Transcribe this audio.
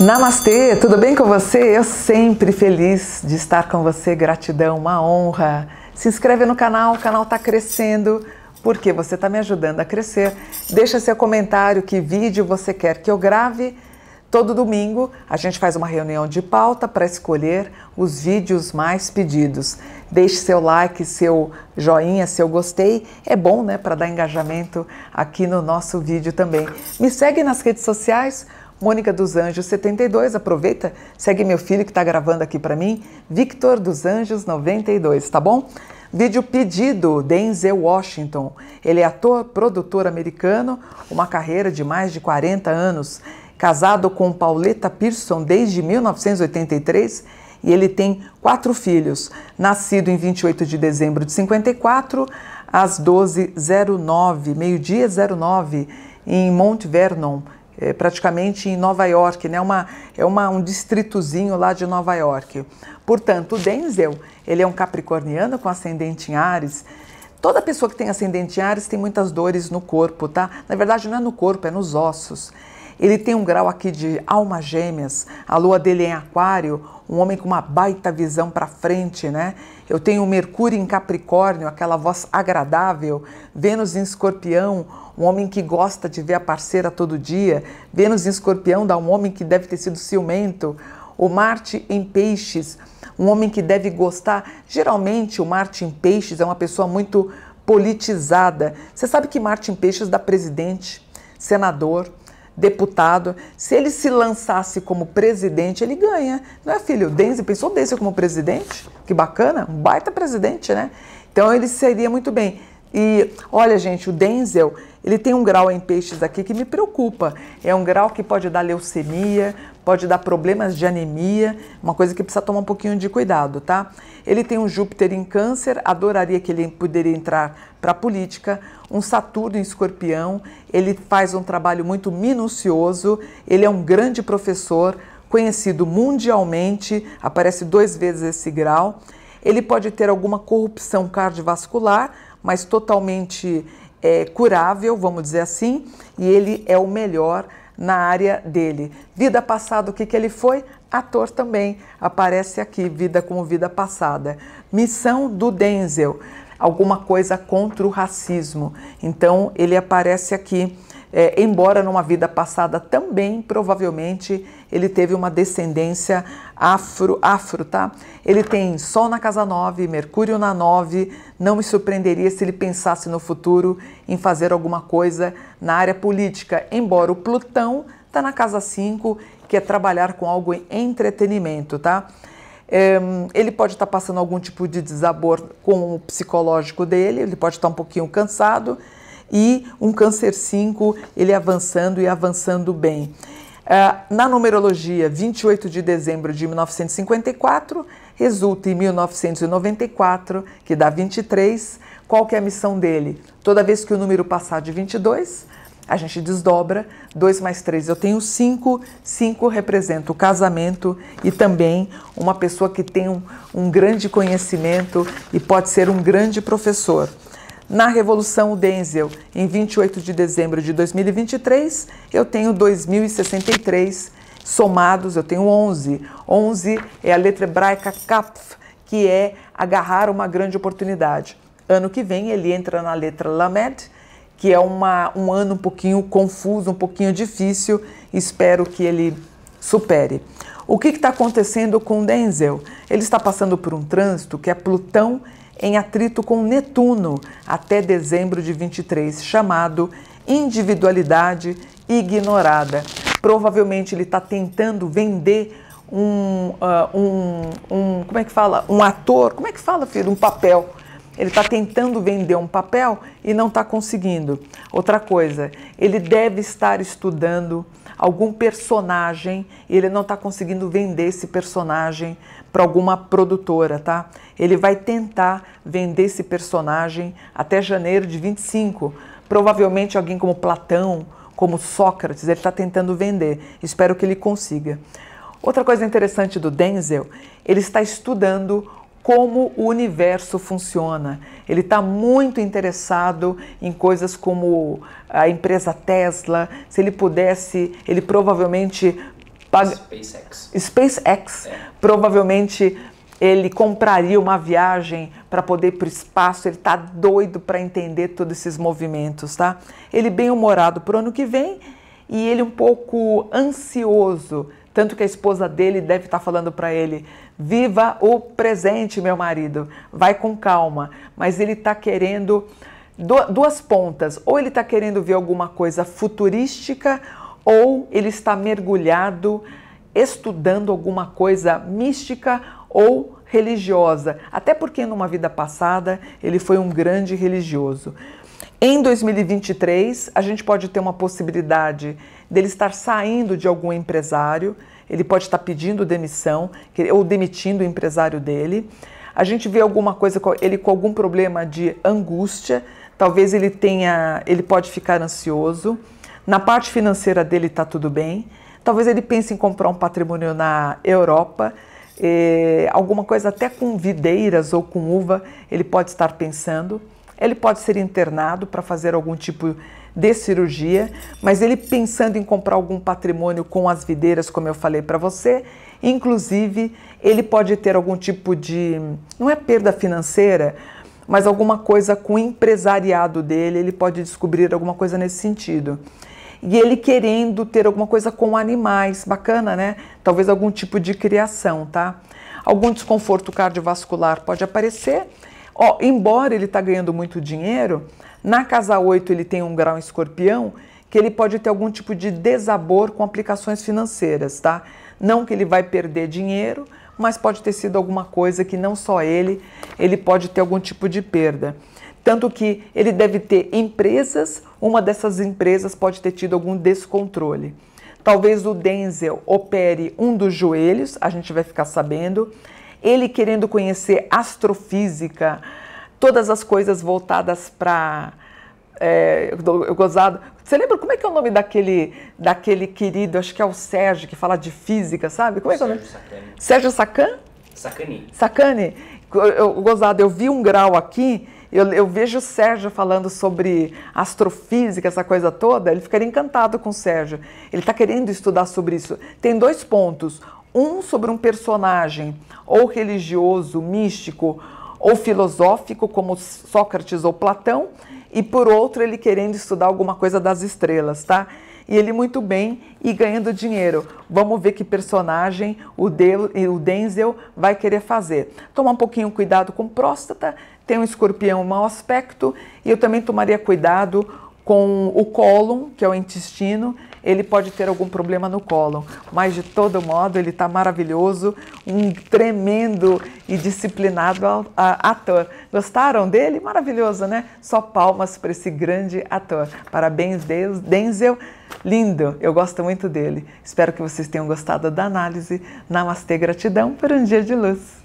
Namastê, tudo bem com você? Eu sempre feliz de estar com você, gratidão, uma honra. Se inscreve no canal, o canal está crescendo porque você está me ajudando a crescer. Deixa seu comentário, que vídeo você quer que eu grave. Todo domingo a gente faz uma reunião de pauta para escolher os vídeos mais pedidos. Deixe seu like, seu joinha, seu gostei. É bom, né, para dar engajamento aqui no nosso vídeo também. Me segue nas redes sociais Mônica dos Anjos 72, aproveita, segue meu filho que está gravando aqui para mim, Victor dos Anjos 92, tá bom? Vídeo pedido, Denzel Washington. Ele é ator, produtor americano, uma carreira de mais de 40 anos, casado com Pauleta Pearson desde 1983 e ele tem quatro filhos. Nascido em 28 de dezembro de 54, às 12:09, meio-dia 09, em Mount Vernon, é, praticamente em Nova York, né? Uma, é uma, um distritozinho lá de Nova York. Portanto, o Denzel, ele é um capricorniano com ascendente em Ares. Toda pessoa que tem ascendente em Ares tem muitas dores no corpo, tá? Na verdade, não é no corpo, é nos ossos. Ele tem um grau aqui de almas gêmeas, a lua dele é em aquário, um homem com uma baita visão para frente, né? Eu tenho Mercúrio em Capricórnio, aquela voz agradável, Vênus em Escorpião, um homem que gosta de ver a parceira todo dia, Vênus em Escorpião dá um homem que deve ter sido ciumento, o Marte em Peixes, um homem que deve gostar. Geralmente, o Marte em Peixes é uma pessoa muito politizada. Você sabe que Marte em Peixes dá presidente, senador, deputado. Se ele se lançasse como presidente, ele ganha. Não é, filho? Denzel pensou Denzel como presidente? Que bacana, um baita presidente, né? Então ele seria muito bem. E olha, gente, o Denzel, ele tem um grau em peixes aqui que me preocupa. É um grau que pode dar leucemia, pode dar problemas de anemia, uma coisa que precisa tomar um pouquinho de cuidado, tá? Ele tem um Júpiter em câncer, adoraria que ele poderia entrar para a política, um Saturno em escorpião, ele faz um trabalho muito minucioso, ele é um grande professor, conhecido mundialmente, aparece duas vezes esse grau. Ele pode ter alguma corrupção cardiovascular, mas totalmente é, curável, vamos dizer assim, e ele é o melhor na área dele. Vida passada, o que, que ele foi? Ator também. Aparece aqui, Vida como Vida Passada. Missão do Denzel, alguma coisa contra o racismo. Então, ele aparece aqui é, embora numa vida passada também, provavelmente, ele teve uma descendência afro, afro, tá? Ele tem Sol na casa 9, Mercúrio na 9, não me surpreenderia se ele pensasse no futuro em fazer alguma coisa na área política, embora o Plutão tá na casa 5, que é trabalhar com algo em entretenimento, tá? É, ele pode estar tá passando algum tipo de desabor com o psicológico dele, ele pode estar tá um pouquinho cansado, e um câncer 5 ele avançando e avançando bem. Uh, na numerologia, 28 de dezembro de 1954 resulta em 1994, que dá 23. Qual que é a missão dele? Toda vez que o número passar de 22, a gente desdobra. 2 mais 3, eu tenho 5. 5 representa o casamento e também uma pessoa que tem um, um grande conhecimento e pode ser um grande professor na Revolução Denzel, em 28 de dezembro de 2023, eu tenho 2063 somados, eu tenho 11. 11 é a letra hebraica kapf, que é agarrar uma grande oportunidade. Ano que vem ele entra na letra lamed, que é uma, um ano um pouquinho confuso, um pouquinho difícil. Espero que ele supere. O que está acontecendo com Denzel? Ele está passando por um trânsito que é Plutão em atrito com Netuno até dezembro de 23, chamado individualidade ignorada. Provavelmente ele está tentando vender um, uh, um, um, como é que fala? Um ator, como é que fala, filho? Um papel. Ele está tentando vender um papel e não está conseguindo. Outra coisa, ele deve estar estudando algum personagem e ele não está conseguindo vender esse personagem para alguma produtora, tá? Ele vai tentar vender esse personagem até janeiro de 25. Provavelmente alguém como Platão, como Sócrates, ele está tentando vender. Espero que ele consiga. Outra coisa interessante do Denzel, ele está estudando como o universo funciona. Ele está muito interessado em coisas como a empresa Tesla. Se ele pudesse, ele provavelmente. Paga... SpaceX. SpaceX. É. Provavelmente ele compraria uma viagem para poder ir para o espaço. Ele está doido para entender todos esses movimentos, tá? Ele bem humorado para o ano que vem e ele um pouco ansioso tanto que a esposa dele deve estar tá falando para ele: viva o presente, meu marido, vai com calma. Mas ele está querendo duas pontas: ou ele está querendo ver alguma coisa futurística, ou ele está mergulhado estudando alguma coisa mística ou religiosa. Até porque numa vida passada ele foi um grande religioso. Em 2023, a gente pode ter uma possibilidade dele estar saindo de algum empresário, ele pode estar pedindo demissão ou demitindo o empresário dele. A gente vê alguma coisa com ele com algum problema de angústia, talvez ele tenha, ele pode ficar ansioso. Na parte financeira dele está tudo bem. Talvez ele pense em comprar um patrimônio na Europa, eh, alguma coisa até com videiras ou com uva, ele pode estar pensando. Ele pode ser internado para fazer algum tipo de cirurgia, mas ele pensando em comprar algum patrimônio com as videiras, como eu falei para você, inclusive ele pode ter algum tipo de, não é perda financeira, mas alguma coisa com o empresariado dele, ele pode descobrir alguma coisa nesse sentido. E ele querendo ter alguma coisa com animais, bacana, né? Talvez algum tipo de criação, tá? Algum desconforto cardiovascular pode aparecer Ó, embora ele está ganhando muito dinheiro, na casa 8 ele tem um grau em escorpião que ele pode ter algum tipo de desabor com aplicações financeiras, tá? Não que ele vai perder dinheiro, mas pode ter sido alguma coisa que não só ele, ele pode ter algum tipo de perda. Tanto que ele deve ter empresas, uma dessas empresas pode ter tido algum descontrole. Talvez o Denzel opere um dos joelhos, a gente vai ficar sabendo ele querendo conhecer astrofísica, todas as coisas voltadas para. É, gozado. Você lembra como é que é o nome daquele, daquele querido, acho que é o Sérgio, que fala de física, sabe? Como é Sérgio que é o nome? Sacani. Sérgio Sacan? Sacani. Sacani. Eu, gozado, eu vi um grau aqui, eu, eu vejo o Sérgio falando sobre astrofísica, essa coisa toda, ele ficaria encantado com o Sérgio. Ele está querendo estudar sobre isso. Tem dois pontos um sobre um personagem ou religioso, místico ou filosófico, como Sócrates ou Platão, e por outro ele querendo estudar alguma coisa das estrelas, tá? E ele muito bem e ganhando dinheiro. Vamos ver que personagem o, de o Denzel vai querer fazer. Tomar um pouquinho cuidado com próstata, tem um escorpião um mau aspecto, e eu também tomaria cuidado com o cólon, que é o intestino, ele pode ter algum problema no colo. Mas de todo modo, ele está maravilhoso, um tremendo e disciplinado ator. Gostaram dele? Maravilhoso, né? Só palmas para esse grande ator. Parabéns, Denzel. Lindo, eu gosto muito dele. Espero que vocês tenham gostado da análise. Namastê, gratidão por um dia de luz.